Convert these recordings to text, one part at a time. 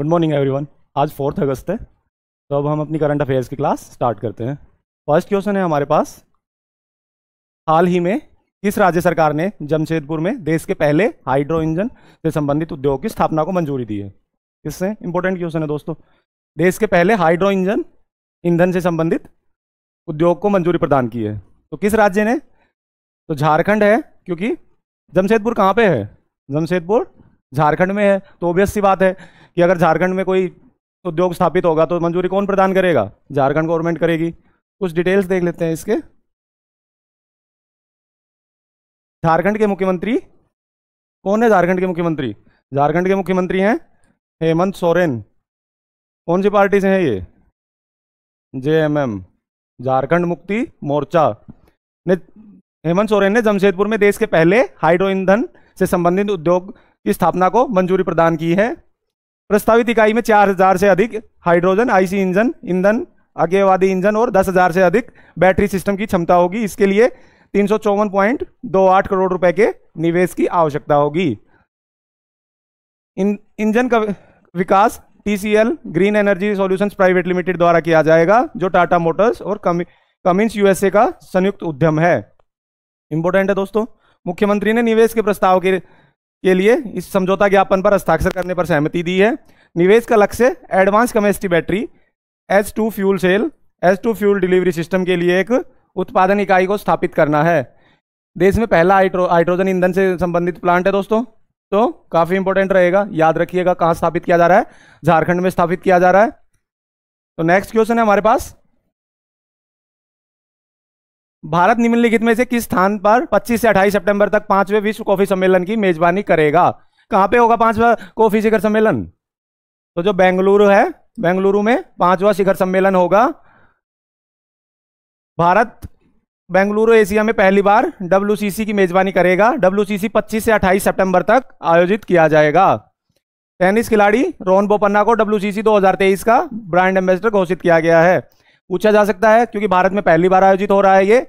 good morning everyone आज fourth August है तो अब हम अपनी करंट अफेयर्स की क्लास स्टार्ट करते हैं फर्स्ट क्वेश्चन है हमारे पास हाल ही में किस राज्य सरकार ने जमशेदपुर में देश के पहले हाइड्रो इंजन से संबंधित उद्योग की स्थापना को मंजूरी दी है इससे इंपॉर्टेंट क्वेश्चन है दोस्तों देश के पहले हाइड्रो इंजन ईंधन से संबंधित उद्योग को मंजूरी प्रदान की है तो किस राज्य ने तो झारखंड है क्योंकि जमशेदपुर कहाँ पे है जमशेदपुर झारखंड में है तो ओबियस सी बात है कि अगर झारखंड में कोई उद्योग स्थापित होगा तो मंजूरी कौन प्रदान करेगा झारखंड गवर्नमेंट करेगी कुछ डिटेल्स देख लेते हैं इसके झारखंड के मुख्यमंत्री कौन है झारखंड के मुख्यमंत्री झारखंड के मुख्यमंत्री हैं हेमंत सोरेन कौन सी पार्टी से हैं ये जेएमएम झारखंड मुक्ति मोर्चा ने हेमंत सोरेन ने जमशेदपुर में देश के पहले हाइड्रो ईंधन से संबंधित उद्योग की स्थापना को मंजूरी प्रदान की है प्रस्तावित इकाई में चार हजार से अधिक हाइड्रोजन आईसी इंजन ईंधन आगेवादी इंजन और दस हजार से अधिक बैटरी सिस्टम की क्षमता होगी इसके लिए तीन करोड़ रुपए के निवेश की आवश्यकता होगी इंजन का विकास TCL green energy solutions private limited द्वारा किया जाएगा जो टाटा मोटर्स और कमिंस यूएसए का संयुक्त उद्यम है इंपोर्टेंट है दोस्तों मुख्यमंत्री ने निवेश के प्रस्ताव के के लिए इस समझौता ज्ञापन पर हस्ताक्षर करने पर सहमति दी है निवेश का लक्ष्य advance chemistry battery S to fuel cell S to fuel delivery system के लिए एक उत्पादन इकाई को स्थापित करना है देश में पहला हाइड्रोजन ईंधन से संबंधित प्लांट है दोस्तों तो काफ़ी इंपॉर्टेंट रहेगा याद रखिएगा कहां स्थापित किया जा रहा है झारखंड में स्थापित किया जा रहा है तो नेक्स्ट क्वेश्चन है हमारे पास भारत निम्नलिखित में से किस स्थान पर 25 से 28 सितंबर तक पांचवें विश्व कॉफी सम्मेलन की मेजबानी करेगा कहां पे होगा पांचवा कॉफी शिखर सम्मेलन तो जो बेंगलुरु है बेंगलुरु में पांचवा शिखर सम्मेलन होगा भारत बेंगलुरु एशिया में पहली बार डब्ल्यू की मेजबानी करेगा डब्ल्यू 25 से 28 सितंबर तक आयोजित किया जाएगा टेनिस खिलाड़ी रोहन बोपन्ना को डब्ल्यू 2023 का ब्रांड एम्बेसडर घोषित किया गया है पूछा जा सकता है क्योंकि भारत में पहली बार आयोजित हो रहा है ये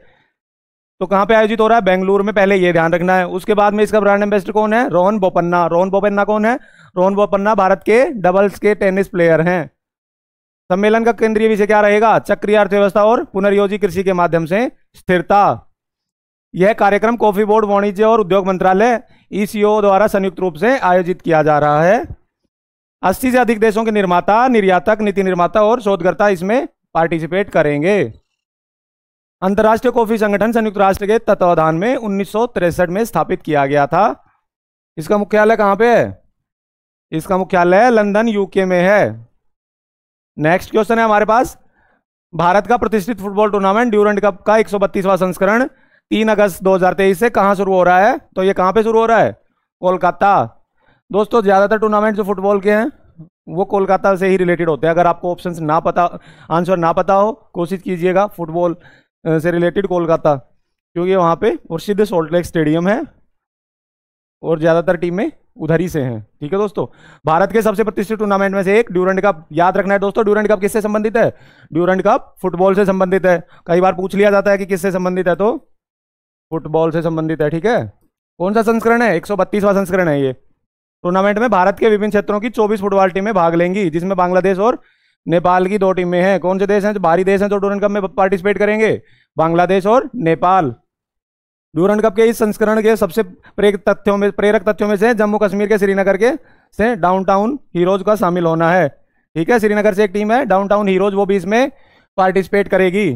तो कहाँ पे आयोजित हो रहा है बेंगलुरु में पहले ये ध्यान रखना है उसके बाद में इसका ब्रांड एम्बेसडर कौन है रोहन बोपन्ना रोहन बोपन्ना कौन है रोहन बोपन्ना भारत के डबल्स के टेनिस प्लेयर हैं सम्मेलन का केंद्रीय विषय क्या रहेगा चक्रीय अर्थव्यवस्था और पुनर्योजी कृषि के माध्यम से स्थिरता यह कार्यक्रम कॉफी बोर्ड वाणिज्य और उद्योग मंत्रालय ईसीओ द्वारा संयुक्त रूप से आयोजित किया जा रहा है अस्सी से अधिक देशों के निर्माता निर्यातक नीति निर्माता और शोधकर्ता इसमें पार्टिसिपेट करेंगे अंतर्राष्ट्रीय कॉफी संगठन संयुक्त राष्ट्र के तत्वाधान में उन्नीस में स्थापित किया गया था इसका मुख्यालय कहां पे है इसका मुख्यालय लंदन यूके में है नेक्स्ट क्वेश्चन है हमारे पास भारत का प्रतिष्ठित फुटबॉल टूर्नामेंट ड्यूरेंट कप का एक संस्करण 3 अगस्त 2023 से कहां शुरू हो रहा है तो ये कहां पे शुरू हो रहा है कोलकाता दोस्तों ज़्यादातर टूर्नामेंट जो फुटबॉल के हैं वो कोलकाता से ही रिलेटेड होते हैं अगर आपको ऑप्शन ना पता आंसर ना पता हो कोशिश कीजिएगा फुटबॉल से रिलेटेड कोलकाता क्योंकि वहाँ पे प्रसिद्ध सोल्ट लेक स्टेडियम है और ज़्यादातर टीमें उधर ही से हैं ठीक है दोस्तों भारत के सबसे प्रतिष्ठित टूर्नामेंट में से एक ड्यूरेंट कप याद रखना है दोस्तों ड्यूरेंट कप किससे संबंधित है ड्यूरेंट कप फुटबॉल से संबंधित है कई बार पूछ लिया जाता है कि किससे संबंधित है तो फुटबॉल से संबंधित है ठीक है कौन सा संस्करण है एक संस्करण है ये टूर्नामेंट में भारत के विभिन्न क्षेत्रों की 24 फुटबॉल टीमें भाग लेंगी जिसमें बांग्लादेश और नेपाल की दो टीमें हैं कौन से देश हैं जो बाहरी देश हैं जो डूरन कप में पार्टिसिपेट करेंगे बांग्लादेश और नेपाल डूरन कप के इस संस्करण के सबसे प्रेरक तथ्यों में प्रेरक तथ्यों में से जम्मू कश्मीर के श्रीनगर के से टाउन हीरोज का शामिल होना है ठीक है श्रीनगर से एक टीम है टाउन हीरोज वो भी इसमें पार्टिसिपेट करेगी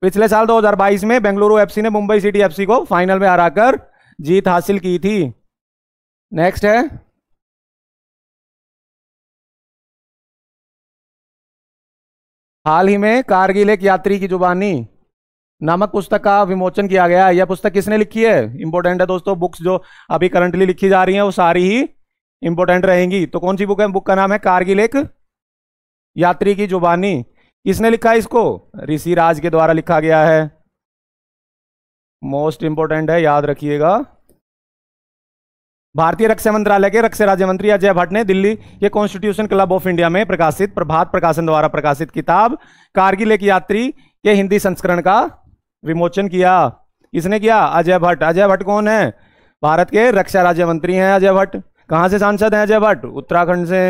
पिछले साल दो में बेंगलुरु एफ ने मुंबई सिटी एफ को फाइनल में हराकर जीत हासिल की थी नेक्स्ट है हाल ही में कारगिल एक यात्री की जुबानी नामक पुस्तक का विमोचन किया गया यह पुस्तक किसने लिखी है इंपॉर्टेंट है दोस्तों बुक्स जो अभी करंटली लिखी जा रही हैं वो सारी ही इंपॉर्टेंट रहेंगी तो कौन सी बुक है बुक का नाम है कारगिल एक यात्री की जुबानी किसने लिखा है इसको ऋषि राज के द्वारा लिखा गया है मोस्ट इंपॉर्टेंट है याद रखिएगा भारतीय रक्षा मंत्रालय के रक्षा राज्य मंत्री अजय भट्ट ने दिल्ली के कॉन्स्टिट्यूशन क्लब ऑफ इंडिया में प्रकाशित प्रभात प्रकाशन द्वारा प्रकाशित किताब कारगिल एक यात्री के हिंदी संस्करण का विमोचन किया इसने किया अजय भट्ट अजय भट्ट कौन है भारत के रक्षा राज्य मंत्री हैं अजय भट्ट कहाँ से सांसद हैं अजय भट्ट उत्तराखंड से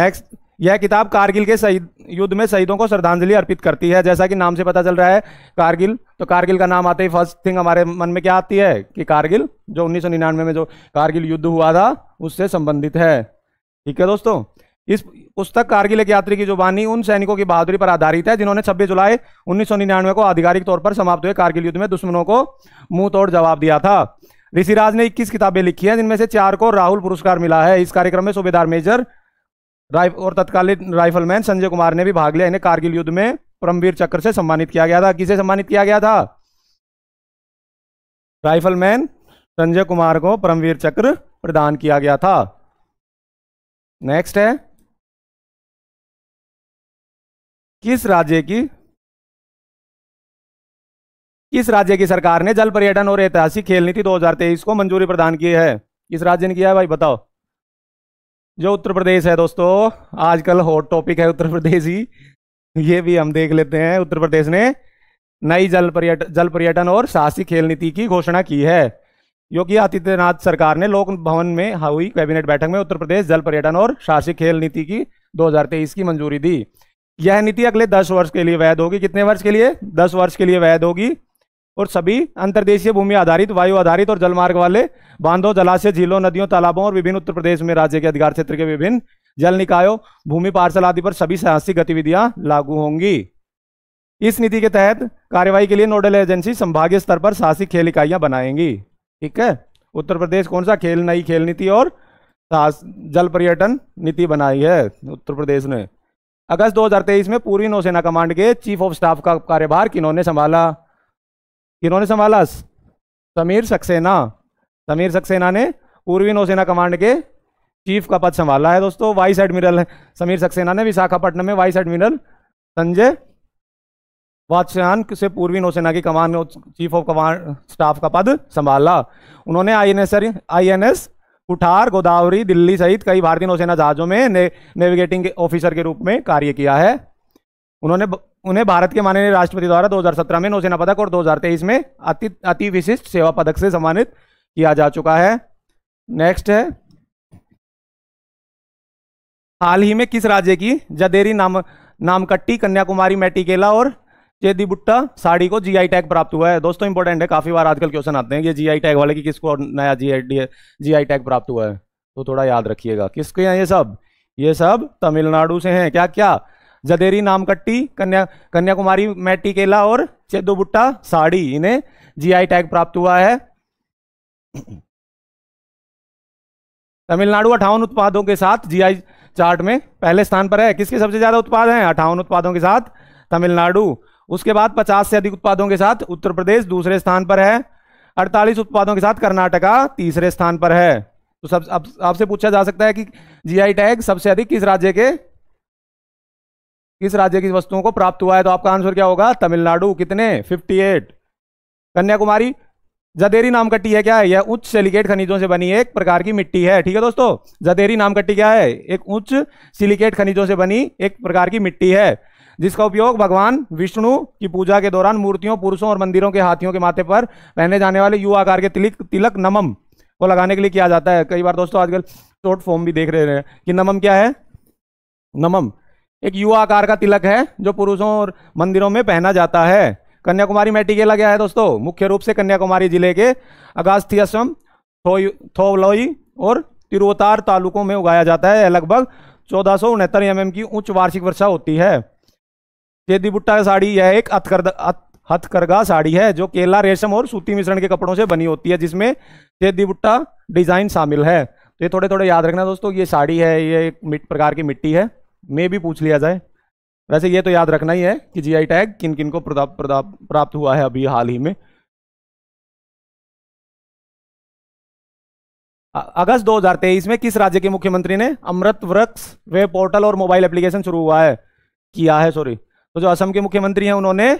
नेक्स्ट यह किताब कारगिल के शहीद युद्ध में शहीदों को श्रद्धांजलि अर्पित करती है जैसा कि नाम से पता चल रहा है कारगिल तो कारगिल का नाम आते ही फर्स्ट थिंग हमारे मन में क्या आती है कि कारगिल जो 1999 में जो कारगिल युद्ध हुआ था उससे संबंधित है ठीक है दोस्तों इस पुस्तक कारगिल एक यात्री की जुबानी उन सैनिकों की बहादुरी पर आधारित है जिन्होंने छब्बीस जुलाई उन्नीस को आधिकारिक तौर पर समाप्त हुए कारगिल युद्ध में दुश्मनों को मुंह तोड़ जवाब दिया था ऋषिराज ने इक्कीस किताबें लिखी हैं जिनमें से चार को राहुल पुरस्कार मिला है इस कार्यक्रम में सूबेदार मेजर राइफ और तत्कालीन राइफलमैन संजय कुमार ने भी भाग लिया इन्हें कारगिल युद्ध में परमवीर चक्र से सम्मानित किया गया था किसे सम्मानित किया गया था राइफलमैन संजय कुमार को परमवीर चक्र प्रदान किया गया था नेक्स्ट है किस राज्य की किस राज्य की सरकार ने जल पर्यटन और ऐतिहासिक खेल नीति 2023 को मंजूरी प्रदान की है किस राज्य ने किया है भाई बताओ जो उत्तर प्रदेश है दोस्तों आजकल हॉट टॉपिक है उत्तर प्रदेश ही ये भी हम देख लेते हैं उत्तर प्रदेश ने नई जल पर्यटन जल पर्यटन और साहसी खेल नीति की घोषणा की है योगी आदित्यनाथ सरकार ने लोक भवन में हुई कैबिनेट बैठक में उत्तर प्रदेश जल पर्यटन और साहसी खेल नीति की 2023 की मंजूरी दी यह नीति अगले 10 वर्ष के लिए वैध होगी कितने वर्ष के लिए 10 वर्ष के लिए वैध होगी और सभी अंतर्देशीय भूमि आधारित वायु आधारित और जलमार्ग वाले बांधों जलाशय झीलों नदियों तालाबों और विभिन्न उत्तर प्रदेश में राज्य के अधिकार क्षेत्र के विभिन्न जल निकायों भूमि पार्सल आदि पर सभी साहसिक गतिविधियां लागू होंगी इस नीति के तहत कार्यवाही के लिए नोडल एजेंसी संभागीय स्तर पर साहसिक खेल इकाइयां बनाएंगी ठीक है उत्तर प्रदेश कौन सा खेल नई खेल नीति और जल पर्यटन नीति बनाई है उत्तर प्रदेश ने अगस्त 2023 में पूर्वी नौसेना कमांड के चीफ ऑफ स्टाफ का कार्यभार किन्होंने संभाला किन्होंने संभाला समीर सक्सेना समीर सक्सेना ने पूर्वी नौसेना कमांड के चीफ का पद संभाला है दोस्तों वाइस एडमिरल है समीर सक्सेना ने विशाखापट्टनम में वाइस एडमिरल संजय वाचान से पूर्वी नौसेना की कमान चीफ ऑफ कमांड स्टाफ का पद संभाला उन्होंने I N S I N S Kuthar Godavari Delhi सहित कई भारतीय नौसेना जहाज़ों में ने, नेविगेटिंग ऑफिसर के रूप में कार्य किया है उन्होंने उन्हें भारत के माननीय राष्ट्रपति द्वारा 2017 में नौसेना पदक और 2023 में अति अति विशिष्ट सेवा पदक से सम्मानित किया जा चुका है नेक्स्ट है हाल ही में किस राज्य की जदेरी नाम नामकट्टी कन्याकुमारी मैटिकेला और चेदी बुट्टा साड़ी को जीआई टैग प्राप्त हुआ है दोस्तों इंपॉर्टेंट है काफी बार आजकल क्वेश्चन आते हैं ये जीआई टैग वाले की किसको नया जीआई जीआई टैग प्राप्त हुआ है तो थोड़ा याद रखिएगा किसके हैं ये सब ये सब तमिलनाडु से हैं क्या क्या जदेरी नामकट्टी कन्या कन्याकुमारी मैटी केला और बुट्टा साड़ी इन्हें जीआई टैग प्राप्त हुआ है तमिलनाडु अठावन उत्पादों के साथ जीआई चार्ट में पहले स्थान पर है किसके सबसे ज्यादा उत्पाद हैं अठावन उत्पादों के साथ तमिलनाडु उसके बाद 50 से अधिक उत्पादों के साथ उत्तर प्रदेश दूसरे स्थान पर है 48 उत्पादों के साथ कर्नाटका तीसरे स्थान पर है तो सब आपसे पूछा जा सकता है कि जीआई टैग सबसे अधिक किस राज्य के किस राज्य की वस्तुओं को प्राप्त हुआ है तो आपका आंसर क्या होगा तमिलनाडु कितने 58 कन्याकुमारी जदेरी नामकट्टी है क्या है यह उच्च सिलिकेट खनिजों से बनी एक प्रकार की मिट्टी है ठीक है दोस्तों जदेरी नामकट्टी क्या है एक उच्च सिलिकेट खनिजों से बनी एक प्रकार की मिट्टी है जिसका उपयोग भगवान विष्णु की पूजा के दौरान मूर्तियों पुरुषों और मंदिरों के हाथियों के माथे पर पहने जाने वाले यू आकार के तिलक तिलक नमम को लगाने के लिए किया जाता है कई बार दोस्तों आजकल शॉर्ट फॉर्म भी देख रहे हैं कि नमम क्या है नमम एक युवा आकार का तिलक है जो पुरुषों और मंदिरों में पहना जाता है कन्याकुमारी में टिकेला गया है दोस्तों मुख्य रूप से कन्याकुमारी जिले के अगास्थियसम थोवलोई और तिरुवतार तालुकों में उगाया जाता है लगभग चौदह सौ उनहत्तर एम की उच्च वार्षिक वर्षा होती है चेदी बुट्टा साड़ी यह एक हथकरघा साड़ी है जो केला रेशम और सूती मिश्रण के कपड़ों से बनी होती है जिसमें चेदी बुट्टा डिजाइन शामिल है तो ये थोड़े थोड़े याद रखना दोस्तों ये साड़ी है ये एक प्रकार की मिट्टी है में भी पूछ लिया जाए वैसे ये तो याद रखना ही है कि जीआई टैग किन किन को प्राप्त हुआ है अभी हाल ही में अगस्त 2023 में किस राज्य के मुख्यमंत्री ने अमृत वृक्ष वेब पोर्टल और मोबाइल एप्लीकेशन शुरू हुआ है किया है सॉरी तो जो असम के मुख्यमंत्री हैं उन्होंने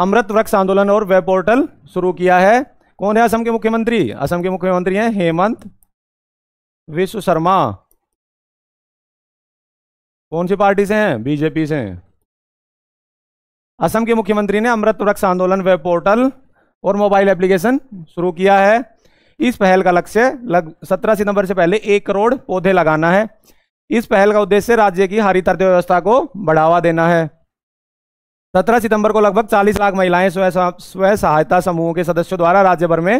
अमृत वृक्ष आंदोलन और वेब पोर्टल शुरू किया है कौन है असम के मुख्यमंत्री असम के मुख्यमंत्री हैं हेमंत विश्व शर्मा कौन सी पार्टी से हैं बीजेपी से असम के मुख्यमंत्री ने अमृत वृक्ष आंदोलन वेब पोर्टल और मोबाइल एप्लीकेशन शुरू किया है इस पहल का लक्ष्य लग सत्रह सितंबर से पहले एक करोड़ पौधे लगाना है इस पहल का उद्देश्य राज्य की हरित अर्थव्यवस्था को बढ़ावा देना है सत्रह सितंबर को लगभग चालीस लाख महिलाएं स्वयं स्वयं सहायता समूहों के सदस्यों द्वारा राज्य भर में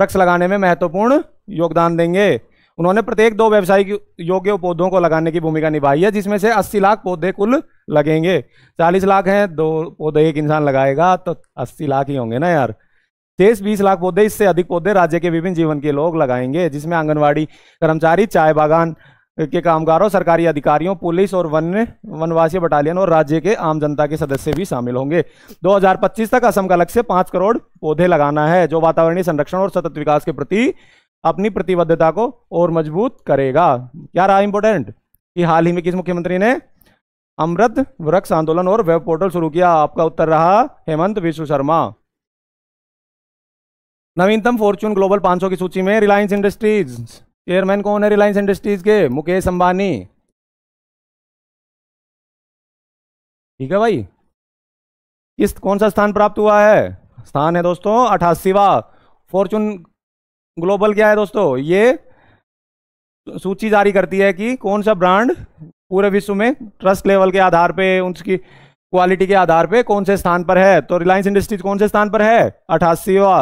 वृक्ष लगाने में महत्वपूर्ण योगदान देंगे उन्होंने प्रत्येक दो व्यवसायिक योग्य पौधों को लगाने की भूमिका निभाई है जिसमें से 80 लाख पौधे कुल लगेंगे 40 लाख हैं दो पौधे एक इंसान लगाएगा तो 80 लाख ही होंगे ना यार तेईस बीस लाख पौधे इससे अधिक पौधे राज्य के विभिन्न जीवन के लोग लगाएंगे जिसमें आंगनबाड़ी कर्मचारी चाय बागान के कामगारों सरकारी अधिकारियों पुलिस और वन वनवासी बटालियन और राज्य के आम जनता के सदस्य भी शामिल होंगे 2025 तक असम का लक्ष्य पांच करोड़ पौधे लगाना है जो वातावरणीय संरक्षण और सतत विकास के प्रति अपनी प्रतिबद्धता को और मजबूत करेगा क्या रहा इंपॉर्टेंट कि हाल ही में किस मुख्यमंत्री ने अमृत वृक्ष आंदोलन और वेब पोर्टल शुरू किया आपका उत्तर रहा हेमंत विश्व शर्मा नवीनतम फॉर्च्यून ग्लोबल 500 की सूची में रिलायंस इंडस्ट्रीज चेयरमैन कौन है रिलायंस इंडस्ट्रीज के मुकेश अंबानी ठीक है भाई किस कौन सा स्थान प्राप्त हुआ है स्थान है दोस्तों अठासीवा फॉर्चून ग्लोबल क्या है दोस्तों ये सूची जारी करती है कि कौन सा ब्रांड पूरे विश्व में ट्रस्ट लेवल के आधार पे उसकी क्वालिटी के आधार पे कौन से स्थान पर है तो रिलायंस इंडस्ट्रीज कौन से स्थान पर है अठासीवा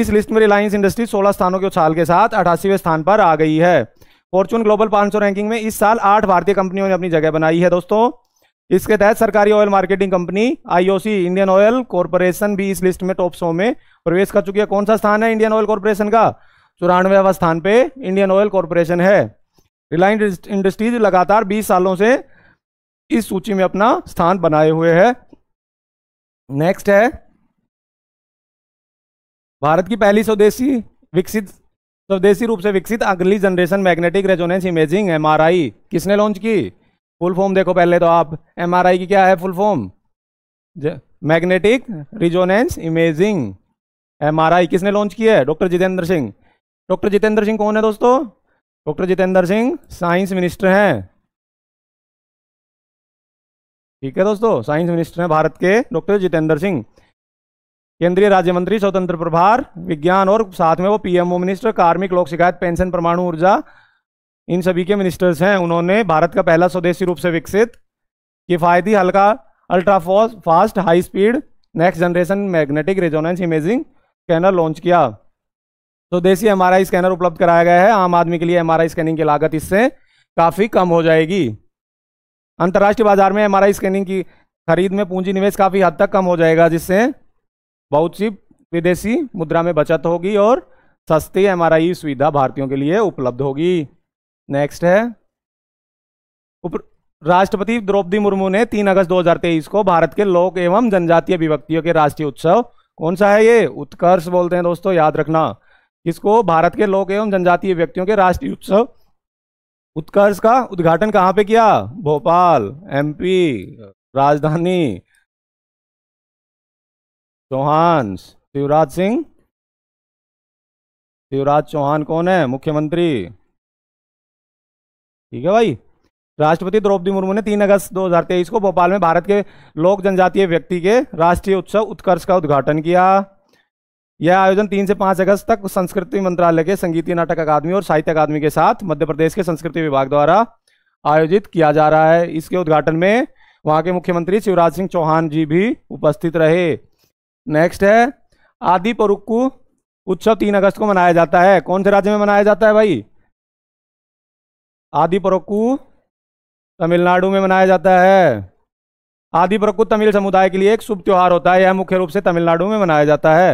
इस लिस्ट में रिलायंस इंडस्ट्रीज 16 स्थानों के उछाल के साथ अठासीवें स्थान पर आ गई है फॉर्चून ग्लोबल 500 रैंकिंग में इस साल आठ भारतीय कंपनियों ने अपनी जगह बनाई है दोस्तों इसके तहत सरकारी oil marketing company IOC Indian oil corporation भी इस लिस्ट में टॉप सौ में प्रवेश कर चुकी है कौन सा स्थान है इंडियन ऑयल कॉरपोरेशन का चौरानवे स्थान पे इंडियन ऑयल कॉरपोरेशन है रिलायंस इंडस्ट्रीज लगातार 20 सालों से इस सूची में अपना स्थान बनाए हुए है नेक्स्ट है भारत की पहली स्वदेशी विकसित स्वदेशी रूप से विकसित अगली generation magnetic resonance imaging M किसने लॉन्च की फुल फॉर्म देखो पहले तो आप एमआरआई की क्या है full form magnetic resonance imaging MRI किसने लॉन्च किया है डॉक्टर जितेंद्र सिंह डॉक्टर जितेंद्र सिंह कौन है दोस्तों doctor Jitendra Singh science minister हैं ठीक है दोस्तों साइंस मिनिस्टर हैं भारत के डॉक्टर जितेंद्र सिंह केंद्रीय राज्य मंत्री स्वतंत्र प्रभार विज्ञान और साथ में वो पीएमओ मिनिस्टर कार्मिक लोक शिकायत पेंशन परमाणु ऊर्जा इन सभी के मिनिस्टर्स हैं उन्होंने भारत का पहला स्वदेशी रूप से विकसित किफ़ायती हल्का ultra fast high speed next generation magnetic resonance imaging scanner launch किया तो देसी एम स्कैनर उपलब्ध कराया गया है आम आदमी के लिए एम स्कैनिंग की लागत इससे काफ़ी कम हो जाएगी अंतर्राष्ट्रीय बाजार में एम स्कैनिंग की खरीद में पूंजी निवेश काफ़ी हद तक कम हो जाएगा जिससे बहुत सी विदेशी मुद्रा में बचत होगी और सस्ती एम सुविधा भारतीयों के लिए उपलब्ध होगी नेक्स्ट है उप राष्ट्रपति द्रौपदी मुर्मू ने 3 अगस्त 2023 को भारत के लोक एवं जनजातीय विभक्तियों के राष्ट्रीय उत्सव कौन सा है ये उत्कर्ष बोलते हैं दोस्तों याद रखना इसको भारत के लोक एवं जनजातीय व्यक्तियों के राष्ट्रीय उत्सव उत्कर्ष का उद्घाटन कहाँ पे किया भोपाल एमपी राजधानी चौहान शिवराज सिंह शिवराज चौहान कौन है मुख्यमंत्री ठीक है भाई राष्ट्रपति द्रौपदी मुर्मू ने 3 अगस्त 2023 को भोपाल में भारत के लोक जनजातीय व्यक्ति के राष्ट्रीय उत्सव उत्कर्ष का उद्घाटन किया यह आयोजन 3 से 5 अगस्त तक संस्कृति मंत्रालय के संगीत नाटक अकादमी और साहित्य अकादमी के साथ मध्य प्रदेश के संस्कृति विभाग द्वारा आयोजित किया जा रहा है इसके उद्घाटन में वहाँ के मुख्यमंत्री शिवराज सिंह चौहान जी भी उपस्थित रहे नेक्स्ट है आदि परुक्कू उत्सव तीन अगस्त को मनाया जाता है कौन से राज्य में मनाया जाता है भाई आदि परोक्कु तमिलनाडु में मनाया जाता है आदिपुरक्कू तमिल समुदाय के लिए एक शुभ त्यौहार होता है यह मुख्य रूप से तमिलनाडु में मनाया जाता है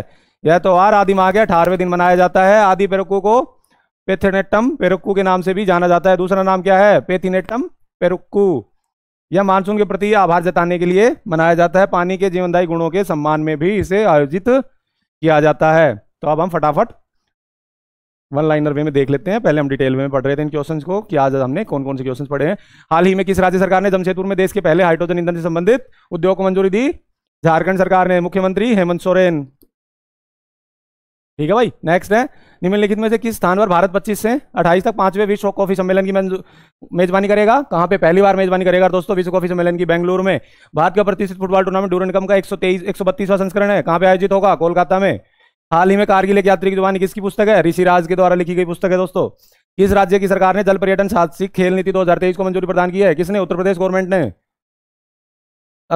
यह त्यौहार आदि माह के अठारहवें दिन मनाया जाता है आदि पेरुक्कू को पेथिनेटम पेरुक्कू के नाम से भी जाना जाता है दूसरा नाम क्या है पेथिनेटम पेरुक्कू यह मानसून के प्रति आभार जताने के लिए मनाया जाता है पानी के जीवनदायी गुणों के सम्मान में भी इसे आयोजित किया जाता है तो अब हम फटाफट वन लाइनर वे में देख लेते हैं पहले हम डिटेल में पढ़ रहे थे इन क्वेश्चन को कि आज हमने कौन कौन से क्वेश्चन पढ़े हैं हाल ही में किस राज्य सरकार ने जमशेदपुर में देश के पहले हाइड्रोजन ईंधन से संबंधित उद्योग को मंजूरी दी झारखंड सरकार ने मुख्यमंत्री हेमंत सोरेन ठीक है भाई नेक्स्ट है निम्नलिखित में से किस स्थान पर भारत पच्चीस से अट्ठाईस तक पांचवें विश्व कॉफी सम्मेलन की मेजबानी करेगा कहां पे पहली बार मेजबानी करेगा दोस्तों विश्व कॉफी सम्मेलन की बेंगलुरु में भारत का प्रतिष्ठित फुटबॉल टूर्नामेंट डूरन कम का एक सौ संस्करण है कहां पे आयोजित होगा कोलकाता में हाल ही में कारगिल एक यात्री की जुबानी किसकी पुस्तक है ऋषिराज के द्वारा लिखी गई पुस्तक है दोस्तों किस राज्य की सरकार ने जल पर्यटन साहसिक खेल नीति दो को मंजूरी प्रदान की है किसने उत्तर प्रदेश गवर्नमेंट ने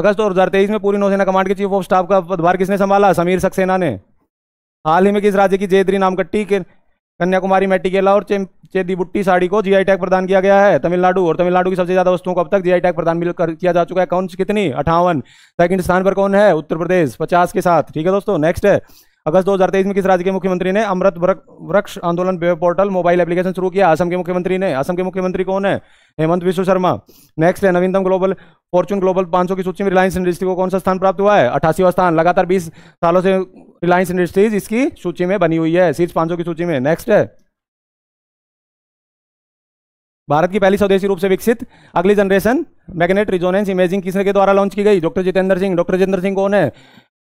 अगस्त दो हजार तेईस में पूरी नौसेना कमांड के चीफ ऑफ स्टाफ का पदभार किसने संभाला समीर सक्सेना ने हाल ही में किस राज्य की जेदरी नामकट्टी के कन्याकुमारी मेटिकेला और चेदी बुट्टी साड़ी को जीआई टैग प्रदान किया गया है तमिलनाडु और तमिलनाडु की सबसे ज्यादा वस्तुओं को अब तक जीआई टैग प्रदान किया जा चुका है कौन कितनी अठावन सेकंड स्थान पर कौन है उत्तर प्रदेश पचास के साथ ठीक है दोस्तों नेक्स्ट है अगस्त 2023 में किस राज्य के मुख्यमंत्री ने Amrit Vriksh Andolan web portal mobile application शुरू किया असम के मुख्यमंत्री ने असम के मुख्यमंत्री कौन है हेमंत विश्व शर्मा नेक्स्ट है नवीनतम ग्लोबल फॉर्चून ग्लोबल 500 की सूची में रिलायंस इंडस्ट्री को कौन सा स्थान प्राप्त हुआ है अठासीवा स्थान लगातार बीस सालों से रिलायंस इंडस्ट्रीज इसकी सूची में बनी हुई है शीर्ष 500 की सूची में नेक्स्ट है भारत की पहली स्वदेशी रूप से विकसित अगली जनरेशन मैग्नेट रिजोनेंस इमेजिंग किसने के द्वारा लॉन्च की गई डॉक्टर जितेंद्र सिंह डॉक्टर जितेंद्र सिंह कौन है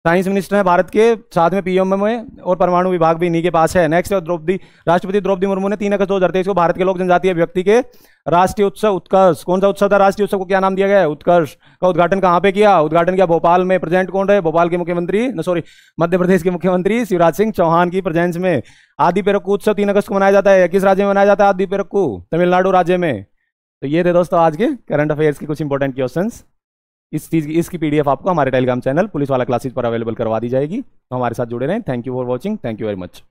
साइंस मिनिस्टर हैं भारत के साथ में पीएम में और परमाणु विभाग भी इन्हीं के पास है नेक्स्ट द्रौपदी राष्ट्रपति द्रौपदी मुर्मू ने तीन अगस्त दो को भारत के लोक जनजातीय व्यक्ति के राष्ट्रीय उत्सव उत्कर्ष कौन सा उत्सव था राष्ट्रीय उत्सव को क्या नाम दिया गया उत्कर्ष का उद्घाटन कहाँ पे किया उद्घाटन किया भोपाल में प्रेजेंट कौन रहे भोपाल के मुख्यमंत्री सॉरी मध्य प्रदेश के मुख्यमंत्री शिवराज सिंह चौहान की प्रेजेंस में आदि पेरक्कू उत्सव तीन अगस्त को मनाया जाता है किस राज्य में मनाया जाता है आदि पेरक्कू तमिलनाडु राज्य में तो ये थे दोस्तों आज के करंट अफेयर्स के कुछ इंपॉर्टेंट क्वेश्चन इस चीज़ की इसकी पीडीएफ आपको हमारे Telegram channel police Wala classes पर अवेलेबल करवा दी जाएगी तो हमारे साथ जुड़े रहें thank you for watching thank you very much